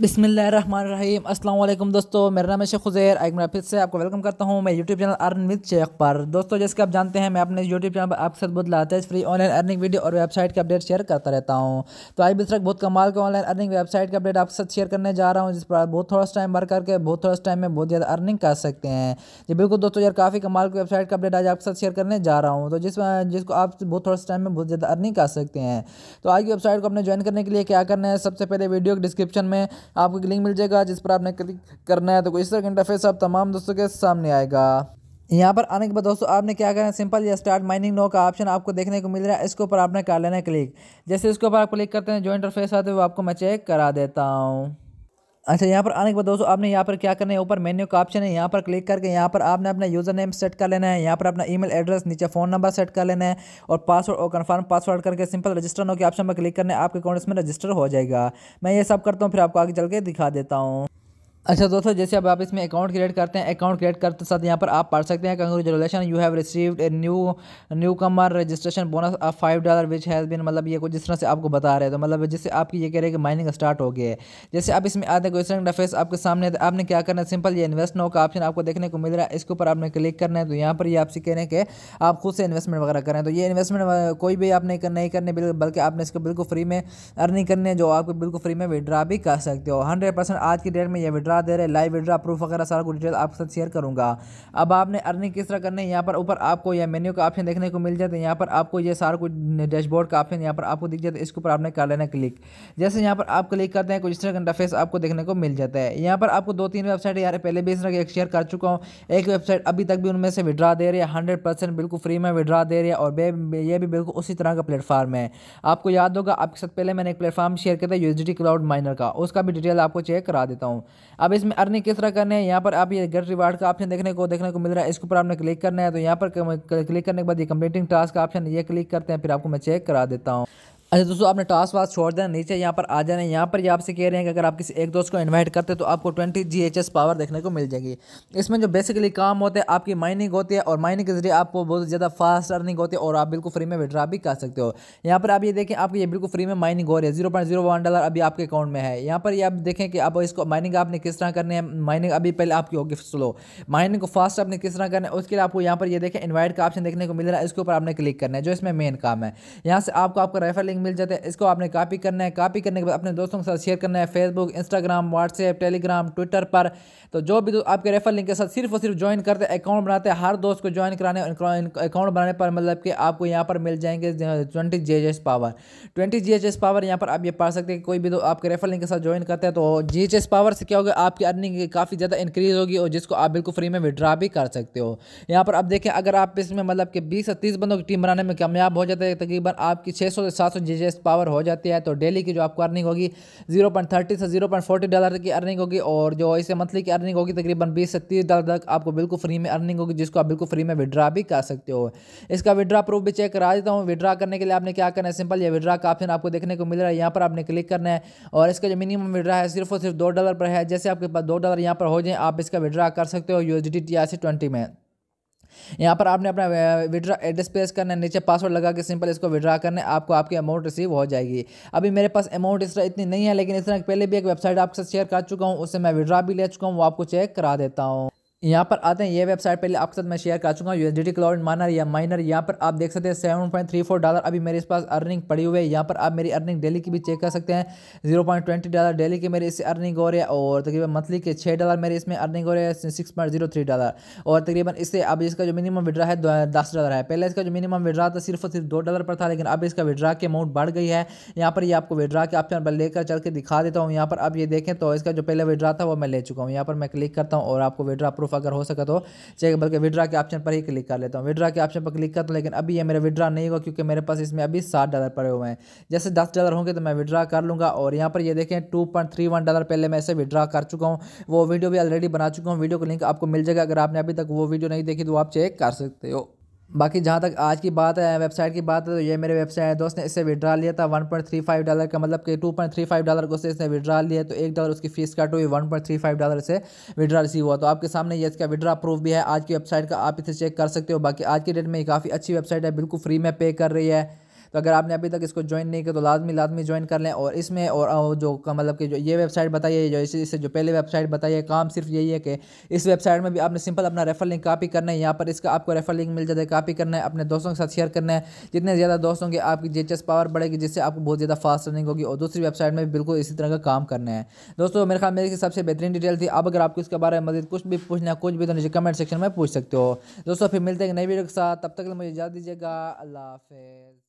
बिसमीम अल्लाम दोस्तों मेरा नाम है शेख खुजैर एक मैं फिर से आपको वेलकम करता हूँ मैं YouTube channel earn with Shaikh पर दोस्तों जैसे कि आप जानते हैं मैं अपने यूट्यूब चैनल पर आपके साथ बहुत लातेज फ्री ऑनलाइन अर्निंग वीडियो और वेबसाइट के अपडेट शेयर करता रहता हूँ तो आज भी तक बहुत कमाल के ऑनलाइन अर्निंग वेबसाइट का अपडेट आपके साथ शेयर करने जा रहा हूँ जिस पर बहुत थोड़ा टाइम वर्क करके बहुत थोड़ा टाइम में बहुत ज़्यादा अर्निंग कर सकते हैं जी बिल्कुल दोस्तों यार काफ़ी कमाल की वेबसाइट का अपडेट आज आपके साथ शेयर करने जा रहा हूँ तो जिस जिसको आप बहुत थोड़ा टाइम में बहुत ज़्यादा अर्निंग कर सकते हैं तो आज की वेबसाइट को अपने ज्वाइन करने के लिए क्या करना है सबसे पहले वीडियो के डिस्क्रिप्शन में आपको एक लिंक मिल जाएगा जिस पर आपने क्लिक करना है तो इस तरह का इंटरफेस आप तमाम दोस्तों के सामने आएगा यहाँ पर आने के बाद दोस्तों आपने क्या करना है सिंपल या स्टार्ट माइनिंग नो का ऑप्शन आपको देखने को मिल रहा है इसके ऊपर आपने कर लेना है क्लिक जैसे इसके ऊपर आप क्लिक करते हैं जो इंटरफेस आते हैं वो आपको मैं चेक करा देता हूँ अच्छा यहाँ पर आने के बाद दोस्तों आपने यहाँ पर क्या करना है ऊपर मेन्यू का ऑप्शन है यहाँ पर क्लिक करके यहाँ पर आपने अपना यूज़र नेम सेट कर लेना है यहाँ पर अपना ईमेल एड्रेस नीचे फ़ोन नंबर सेट कर लेना है और पासवर्ड और कन्फर्म पासवर्ड करके सिंपल रजिस्टर नो के ऑप्शन पर क्लिक करना है आपके अकाउंट में रजिस्टर हो जाएगा मैं ये सब करता हूँ फिर आपको आगे चल के दिखा देता हूँ अच्छा दोस्तों जैसे अब आप इसमें अकाउंट क्रिएट करते हैं अकाउंट क्रिएट करते साथ यहाँ पर आप पढ़ सकते हैं congratulation you have received a new newcomer registration bonus of five dollar which has been मतलब ये कुछ जिस तरह से आपको बता रहे हैं तो मतलब जिससे आपकी ये कह रहे हैं कि माइनिंग स्टार्ट हो गई है जैसे आप इसमें आते क्वेश्चन डफेस आपके सामने तो आपने क्या करना है सिंपल ये इन्वेस्ट नो का ऑप्शन आपको देखने को मिल रहा है इसके ऊपर आपने क्लिक करना है तो यहाँ पर ये आपसे कह रहे हैं कि आप खुद से इन्वेस्टमेंट वगैरह करें तो ये इन्वेस्टमेंट कोई भी आपने नहीं करने करने बल्कि आपने इसको बिल्कुल फ्री में अर्निंग करने जो आपको बिल्कुल फ्री में विड्रा भी कर सकते हो हंड्रेड आज की डेट में ये विड्रा विड्रा दे रहे लाइव विड्रा प्रूफ वगैरह सारा कुछ डिटेल आपके साथ शेयर करूँगा अब आपने अर्निंग किस तरह करनी है यहाँ पर ऊपर आपको यह मेन्यू का ऑप्शन देखने को मिल जाता तो है यहाँ पर आपको ये सारा कुछ डैशबोर्ड का ऑप्शन यहाँ पर आपको दिख जाता है इसके ऊपर आपने कर लेना क्लिक जैसे यहाँ पर आप क्लिक करते हैं कुछ इस तरह का इंटरफेस आपको देखने को मिल जाता है यहाँ पर आपको दो तीन वेबसाइट यार पहले भी इस तरह की शेयर कर चुका हूँ एक वेबसाइट अभी तक भी उनमें से विड्रा दे रही है हंड्रेड परसेंट बिल्कुल फ्री में विड्रा दे रही है और ये भी बिल्कुल उसी तरह का प्लेटफॉर्म है आपको याद होगा आपके साथ पहले मैंने एक प्लेटफॉर्म शेयर किया था यूजिटी क्लाउड माइनर का उसका भी डिटेल आपको चेक करा देता हूँ अब इसमें अर्निंग किस तरह करने है यहाँ पर आप ये गेट रिवार्ड का ऑप्शन देखने को देखने को मिल रहा है इसके ऊपर आपने क्लिक करना है तो यहाँ पर क्लिक करने के बाद ये कंप्लीटिंग टास्क का ऑप्शन ये क्लिक करते हैं फिर आपको मैं चेक करा देता हूँ अच्छा दोस्तों आपने टास्क वास्क छोड़ देना नीचे यहाँ पर आ जाना यहाँ पर ये आपसे कह रहे हैं कि अगर आप किसी एक दोस्त को इनवाइट करते हैं तो आपको twenty G H S power देखने को मिल जाएगी इसमें जो बेसिकली काम होते हैं आपकी माइनिंग होती है और माइनिंग के जरिए आपको बहुत ज़्यादा फास्ट अर्निंग होती है और आप बिल्कुल फ्री में विड्रा भी कर सकते हो यहाँ पर आप ये देखें आपकी ये बिल्कुल फ्री में माइनिंग हो रही है zero point zero one dollar अभी आपके अकाउंट में है यहाँ पर ये आप देखें कि आप इसको माइनिंग आपने किस तरह करनी है माइनिंग अभी पहले आपकी होगी स्लो माइनिंग को फास्ट आपने किस तरह करना है उसके लिए आपको यहाँ पर ये देखें इन्वाइट का ऑप्शन देखने को मिल रहा है इसके ऊपर आपने क्लिक करना है जो इसमें मेन काम है यहाँ से आपको आपका रेफर लिंक मिल जाता है इसको आपने कॉपी करना है कॉपी करने के बाद अपने दोस्तों के साथ शेयर करना है Facebook Instagram WhatsApp Telegram Twitter पर तो जो भी आपके रेफर लिंक के साथ सिर्फ और सिर्फ ज्वाइन करते हैं अकाउंट बनाते हैं हर दोस्त को ज्वाइन कराने अकाउंट बनाने पर मतलब कि आपको यहाँ पर मिल जाएंगे twenty G power twenty G power यहाँ पर आप ये पा सकते हैं कोई भी आपके रेफर लिंक के साथ ज्वाइन करते हैं तो जी पावर से क्या होगा आपकी अर्निंग काफ़ी ज़्यादा इंक्रीज़ होगी और जिसको आप बिल्कुल फ्री में विड्रा भी कर सकते हो यहाँ पर आप देखें अगर आप इसमें मतलब कि बीस से तीस बंदों की टीम बनाने में कामयाब हो जाते हैं तकरीबन आपकी छः सौ से सात सौ परचेजेस पावर हो जाती है तो डेली की जो आपको अर्निंग होगी जीरो पॉइंट थर्टी से जीरो पॉइंट फोर्टी डॉलर की अर्निंग होगी और जो इसे मंथली की अर्निंग होगी तकरीबन बीस से तीस डॉलर तक आपको बिल्कुल फ्री में अर्निंग होगी जिसको आप बिल्कुल फ्री में विड्रा भी कर सकते हो इसका विड्रा प्रूफ भी चेक करा देता हूँ विड्रा करने के लिए आपने क्या करना है सिंपल ये विड्रा का ऑप्शन आपको देखने को मिल रहा है यहाँ पर आपने क्लिक करना है और इसका जो मिनिमम विड्रा है सिर्फ और सिर्फ दो डॉलर पर है जैसे आपके पास दो डॉलर यहाँ पर हो जाए आप इसका विड्रा कर सकते हो यू एस टी में यहाँ पर आपने अपना विड्रा एड्रेस पेश करना है नीचे पासवर्ड लगा के सिंपल इसको विड्रा करने आपको आपकी अमाउंट रिसीव हो जाएगी अभी मेरे पास अमाउंट इस तरह इतनी नहीं है लेकिन इस तरह पहले भी एक वेबसाइट आपके साथ शेयर कर चुका हूँ उससे मैं विड्रा भी ले चुका हूँ वो आपको चेक करा देता हूँ यहाँ पर आते हैं ये वेबसाइट पहले आपके साथ मैं शेयर कर चुका हूँ यूएसडीटी क्लाउड माइनर या माइनर यहाँ पर आप देख सकते हैं seven point three four dollar अभी मेरे पास अर्निंग पड़ी हुई है यहाँ पर आप मेरी अर्निंग डेली की भी चेक कर सकते हैं zero point twenty dollar daily की मेरी इससे अर्निंग हो रही है और तकरीबन मंथली के छः डॉलर मेरे इसमें अर्निंग हो रही है six point zero three dollar और तकरीबन इससे अब इसका जो मिनिमम विड्रा है दस डॉलर है पहले इसका जो मिनिमम विड्रा था सिर्फ और सिर्फ दो डॉलर पर था लेकिन अब इसका विड्रा की अमाउंट बढ़ गई है यहाँ पर यह आपको विड्रा के ऑप्शन पर लेकर चल के दिखा देता हूँ यहाँ पर आप ये देखें तो इसका जो पहले विड्रा था वो मैं ले चुका हूँ यहाँ पर मैं क्लिक करता हूँ और आपको विड्रा प्रूफ ऑफ अगर हो सका तो चेक बल्कि विड्रा के ऑप्शन पर ही क्लिक कर लेता हूँ विड्रा के ऑप्शन पर क्लिक करता हूँ लेकिन अभी ये मेरा विड्रा नहीं होगा क्योंकि मेरे पास इसमें अभी सात डॉलर पड़े हुए हैं जैसे दस डॉलर होंगे तो मैं विड्रा कर लूँगा और यहाँ पर ये देखें two point three one dollar पहले मैं इसे विड्रा कर चुका हूँ वो वीडियो भी ऑलरेडी बना चुका हूँ वीडियो का लिंक आपको मिल जाएगा अगर आपने अभी तक वो वीडियो नहीं देखी तो आप चेक कर सकते हो बाकी जहाँ तक आज की बात है वेबसाइट की बात है तो ये मेरे वेबसाइट है दोस्त ने इससे विड्रा लिया था one point three five dollar का मतलब कि two point three five dollar को से इसने विड्रा लिया तो एक डॉलर उसकी फीस कट हुई one point three five dollar से विड्रा रिसीव हुआ तो आपके सामने ये इसका विड्रा प्रूफ भी है आज की वेबसाइट का आप इसे चेक कर सकते हो बाकी आज की डेट में ये काफ़ी अच्छी वेबसाइट है बिल्कुल फ्री में पे कर रही है तो अगर आपने अभी तक इसको ज्वाइन नहीं किया तो लाजमी लाजमी ज्वाइन कर लें और इसमें और जो मतलब कि जो ये वेबसाइट बताई है जो इससे जो पहले वेबसाइट बताई है काम सिर्फ यही है कि इस वेबसाइट में भी आपने सिंपल अपना रेफर लिंक कापी करना है यहाँ पर इसका आपको रेफर लिंक मिल जाता है कापी करना है अपने दोस्तों के साथ शेयर करना है जितने ज़्यादा दोस्त होंगे आपकी जेचस पावर बढ़ेगी जिससे आपको बहुत ज़्यादा फास्ट रनिंग होगी और दूसरी वेबसाइट में बिल्कुल इसी तरह का काम करना है दोस्तों मेरे ख्याल मेरी सबसे बेहतरीन डिटेल थी अब अगर आपको इसके बारे में मजीद कुछ भी पूछना है कुछ भी तो नीचे कमेंट सेक्शन में पूछ सकते हो दोस्तों फिर मिलते हैं नई वीडियो के साथ तब तक मुझे याद दीजिएगा अल्लाह हाफिज़